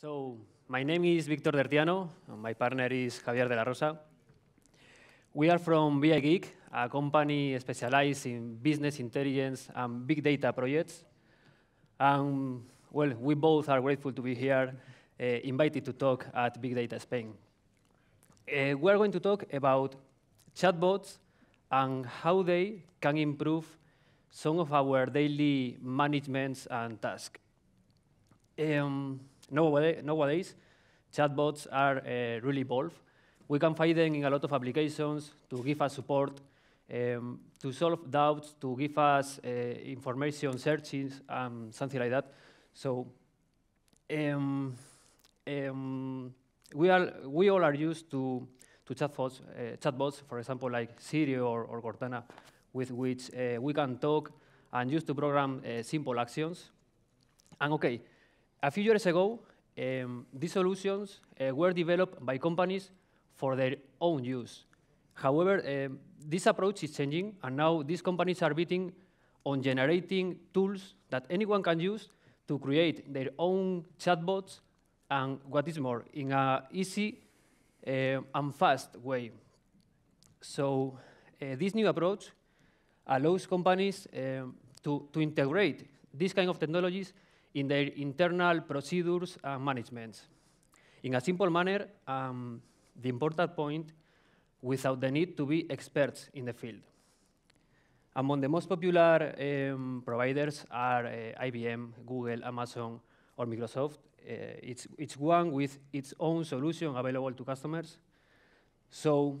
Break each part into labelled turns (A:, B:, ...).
A: So, my name is Victor Dertiano, and my partner is Javier de la Rosa. We are from BI Geek, a company specialized in business intelligence and big data projects. And, well, we both are grateful to be here, uh, invited to talk at Big Data Spain. Uh, we are going to talk about chatbots and how they can improve some of our daily managements and tasks. Um, Nowadays, chatbots are uh, really evolved. We can find them in a lot of applications to give us support, um, to solve doubts, to give us uh, information searches, um, something like that. So um, um, we, are, we all are used to, to chatbots, uh, chatbots, for example, like Siri or, or Cortana, with which uh, we can talk and use to program uh, simple actions. And OK, a few years ago, um, these solutions uh, were developed by companies for their own use. However, um, this approach is changing, and now these companies are betting on generating tools that anyone can use to create their own chatbots, and what is more, in an easy uh, and fast way. So uh, this new approach allows companies um, to, to integrate these kind of technologies in their internal procedures and managements. In a simple manner, um, the important point without the need to be experts in the field. Among the most popular um, providers are uh, IBM, Google, Amazon, or Microsoft. Uh, it's, it's one with its own solution available to customers. So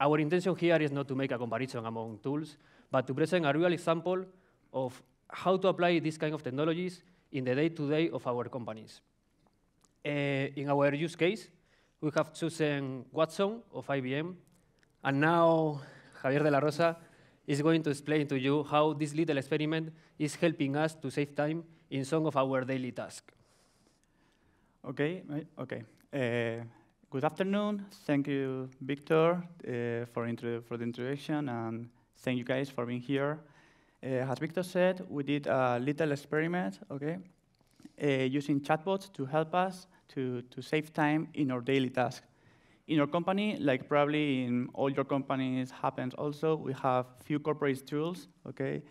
A: our intention here is not to make a comparison among tools, but to present a real example of how to apply these kind of technologies in the day-to-day -day of our companies. Uh, in our use case, we have chosen Watson of IBM, and now Javier de la Rosa is going to explain to you how this little experiment is helping us to save time in some of our daily tasks. Okay, okay. Uh, good afternoon. Thank you, Victor,
B: uh, for, for the introduction, and thank you guys for being here. Uh, as Victor said, we did a little experiment, okay, uh, using chatbots to help us to, to save time in our daily tasks. In your company, like probably in all your companies happens also, we have few corporate tools, okay,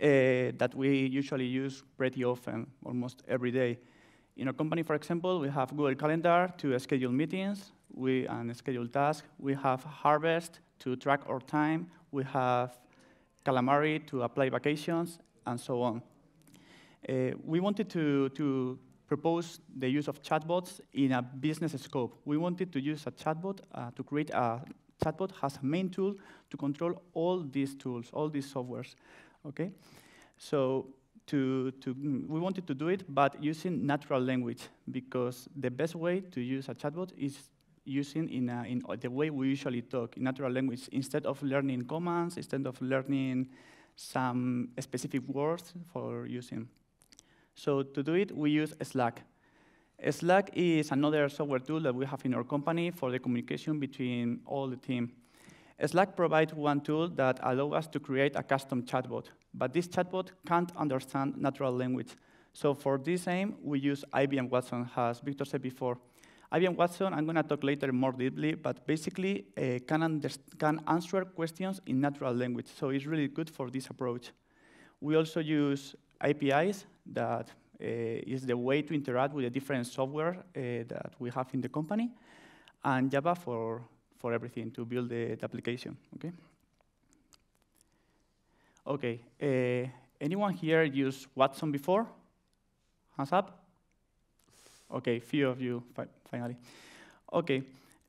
B: uh, that we usually use pretty often, almost every day. In our company, for example, we have Google Calendar to schedule meetings we, and schedule tasks. We have Harvest to track our time. We have Calamari to apply vacations, and so on. Uh, we wanted to, to propose the use of chatbots in a business scope. We wanted to use a chatbot uh, to create a chatbot has a main tool to control all these tools, all these softwares. Okay, so to, to mm, we wanted to do it, but using natural language because the best way to use a chatbot is using in, in the way we usually talk in natural language. Instead of learning commands, instead of learning some specific words for using. So to do it, we use Slack. Slack is another software tool that we have in our company for the communication between all the team. Slack provides one tool that allows us to create a custom chatbot, but this chatbot can't understand natural language. So for this aim, we use IBM Watson, as Victor said before. IBM Watson, I'm going to talk later more deeply, but basically uh, can, can answer questions in natural language. So it's really good for this approach. We also use APIs that uh, is the way to interact with the different software uh, that we have in the company, and Java for, for everything to build the, the application. Okay. Okay. Uh, anyone here used Watson before? Hands up. Okay, few of you. Five finally. Okay,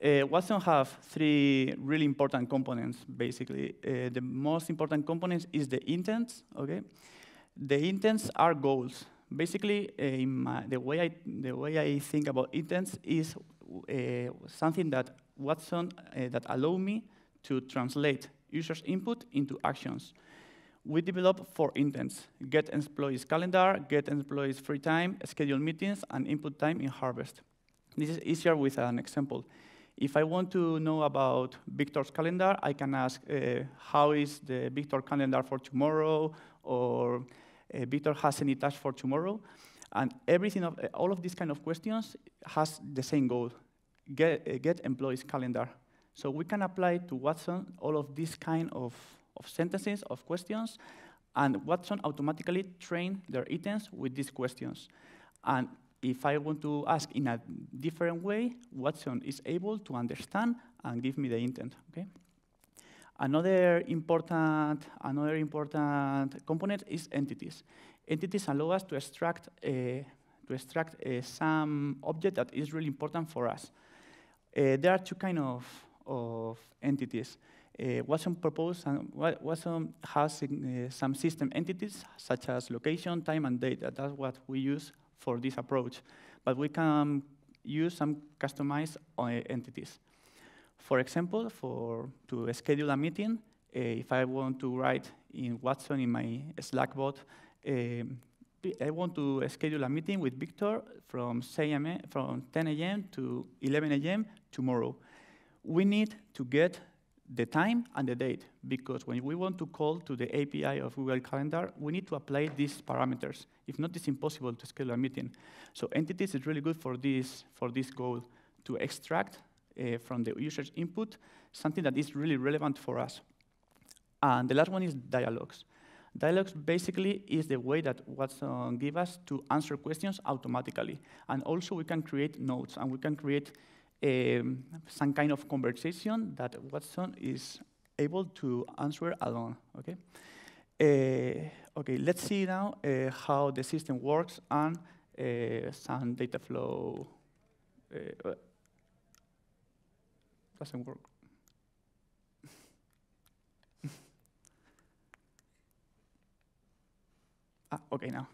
B: uh, Watson have three really important components, basically. Uh, the most important component is the intents, okay? The intents are goals. Basically, uh, my, the, way I, the way I think about intents is something that Watson, that allow me to translate users' input into actions we develop four intents, get employees calendar, get employees free time, schedule meetings, and input time in Harvest. This is easier with an example. If I want to know about Victor's calendar, I can ask uh, how is the Victor calendar for tomorrow, or uh, Victor has any tasks for tomorrow. And everything of, uh, all of these kind of questions has the same goal, get, uh, get employees calendar. So we can apply to Watson all of these kind of, of sentences, of questions, and Watson automatically train their intents with these questions. And if I want to ask in a different way, Watson is able to understand and give me the intent. Okay? Another important, another important component is entities. Entities allow us to extract, eh, to extract eh, some object that is really important for us. Uh, there are two kinds of, of entities. Watson proposed and Watson has some system entities such as location, time, and date. That's what we use for this approach, but we can use some customized uh, entities. For example, for to schedule a meeting, uh, if I want to write in Watson in my Slack bot, eh, I want to schedule a meeting with Victor from, from 10 a.m. to 11 a.m. tomorrow. We need to get the time and the date, because when we want to call to the API of Google Calendar, we need to apply these parameters. If not, it's impossible to schedule a meeting. So entities is really good for this, for this goal, to extract uh, from the user's input something that is really relevant for us. And the last one is dialogues. Dialogues basically is the way that Watson give us to answer questions automatically. And also we can create notes and we can create um, some kind of conversation that Watson is able to answer alone, okay? Uh, okay, let's see now uh, how the system works and uh, some data flow uh, doesn't work. ah, okay now.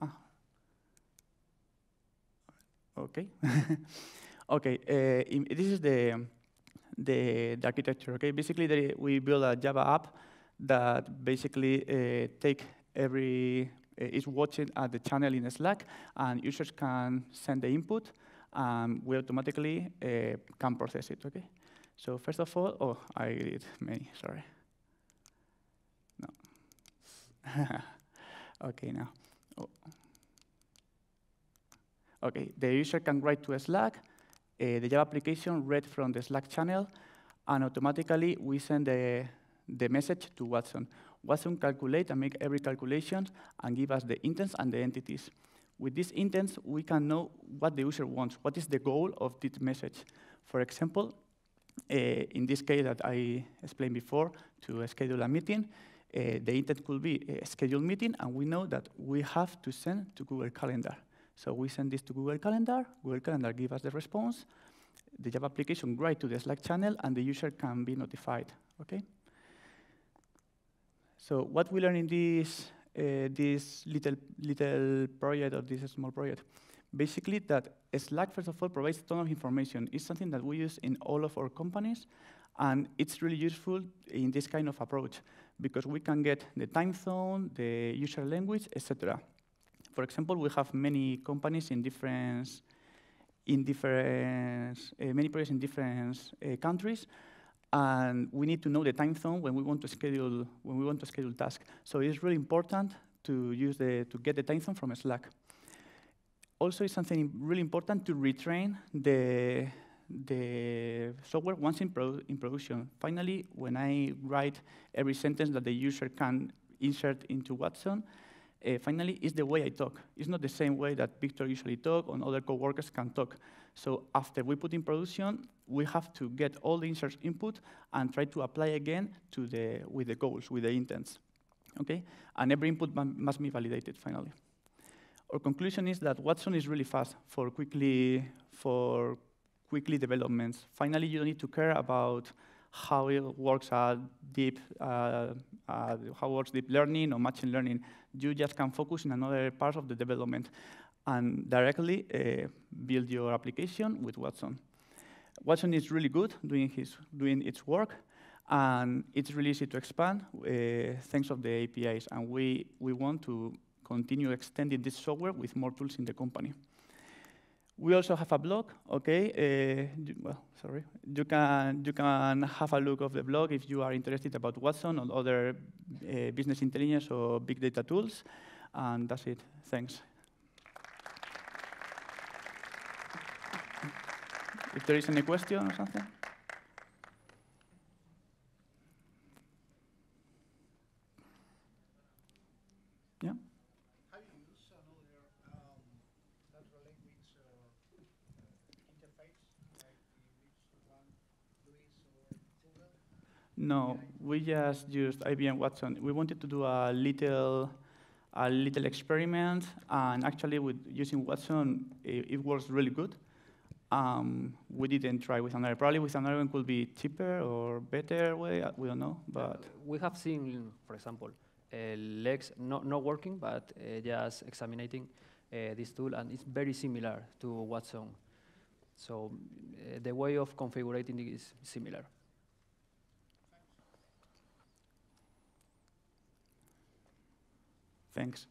B: Ah. Okay. Okay, uh, this is the, the, the, architecture, okay? Basically, we build a Java app that basically uh, take every, uh, is watching at the channel in Slack, and users can send the input, and we automatically can process it, okay? So first of all, oh, I did many, sorry. No. okay, now. Oh. Okay, the user can write to Slack, Eh, the Java application read from the Slack channel, and automatically we send the, the message to Watson. Watson calculate and make every calculation and give us the intents and the entities. With these intents, we can know what the user wants, what is the goal of this message. For example, uh, in this case that I explained before, to schedule a meeting, uh, the intent could be schedule meeting, and we know that we have to send to Google Calendar. So we send this to Google Calendar. Google Calendar gives us the response. The Java application writes to the Slack channel, and the user can be notified. Okay. So what we learn in this uh, this little little project or this small project, basically that Slack first of all provides a ton of information. It's something that we use in all of our companies, and it's really useful in this kind of approach because we can get the time zone, the user language, etc for example, we have many companies in different, in different, uh, many projects in different uh, countries, and we need to know the time zone when we want to schedule when we want to schedule tasks. So it's really important to use the to get the time zone from Slack. Also, it's something really important to retrain the the software once in, pro in production. Finally, when I write every sentence that the user can insert into Watson, uh, finally, it's the way I talk. It's not the same way that Victor usually talk and other coworkers can talk. So after we put in production, we have to get all the insert input and try to apply again to the, with the goals, with the intents. Okay? And every input must be validated finally. Our conclusion is that Watson is really fast for quickly, for quickly developments. Finally, you don't need to care about how it works uh, deep uh, uh, how works deep learning or machine learning. You just can focus in another part of the development and directly uh, build your application with Watson. Watson is really good doing his doing its work, and it's really easy to expand uh, thanks of the APIs. And we we want to continue extending this software with more tools in the company. We also have a blog, okay? Uh, well, sorry. You can, you can have a look of the blog if you are interested about Watson or other uh, business intelligence or big data tools. And that's it. Thanks. if there is any question or something. No, we just used IBM Watson. We wanted to do a little, a little experiment, and actually with using Watson, it, it works really good. Um, we didn't try with another. Probably with another one could be cheaper or better way. Uh, we don't know, uh, but
A: we have seen, for example, uh, Lex not not working, but uh, just examining uh, this tool, and it's very similar to Watson. So uh, the way of configuring it is similar.
B: Thanks.